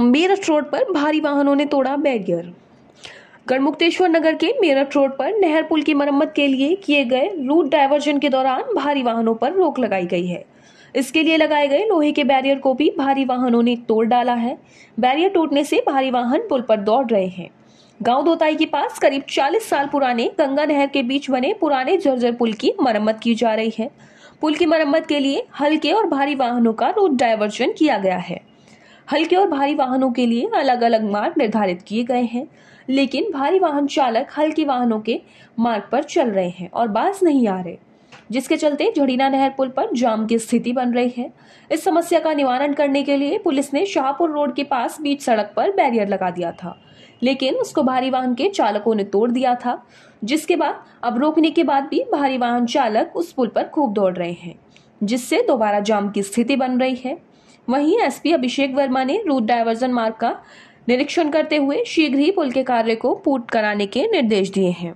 Meerut road पर भारी वाहनों ने तोड़ा बैरियर गढ़मुक्तेश्वर नगर के मेरठ रोड पर नहर पुल की मरम्मत के लिए किए गए रूट डायवर्जन के दौरान भारी वाहनों पर रोक लगाई गई है इसके लिए लगाए गए लोहे के बैरियर को भी भारी वाहनों ने तोड़ डाला है बैरियर टूटने से भारी वाहन पुल पर दौड़ रहे हैं गांव दोताई के पास करीब 40 साल पुराने गंगा नहर के बीच बने पुराने जर्जर पुल की मरम्मत की जा रही है पुल की मरम्मत के लिए हल्के और भारी वाहनों का रूट डायवर्जन किया गया है हल्के और भारी वाहनों के लिए अलग अलग मार्ग निर्धारित किए गए हैं लेकिन भारी वाहन चालक हल्के वाहनों के मार्ग पर चल रहे हैं और बास नहीं आ रहे जिसके चलते झड़ीना नहर पुल पर जाम की स्थिति बन रही है इस समस्या का निवारण करने के लिए पुलिस ने शाहपुर रोड के पास बीच सड़क पर बैरियर लगा दिया था लेकिन उसको भारी वाहन के चालकों ने तोड़ दिया था जिसके बाद अब रोकने के बाद भी भारी वाहन चालक उस पुल पर खूब दौड़ रहे हैं जिससे दोबारा जाम की स्थिति बन रही है वहीं एसपी अभिषेक वर्मा ने रूट डायवर्जन मार्ग का निरीक्षण करते हुए शीघ्र ही पुल के कार्य को पूर्ण कराने के निर्देश दिए हैं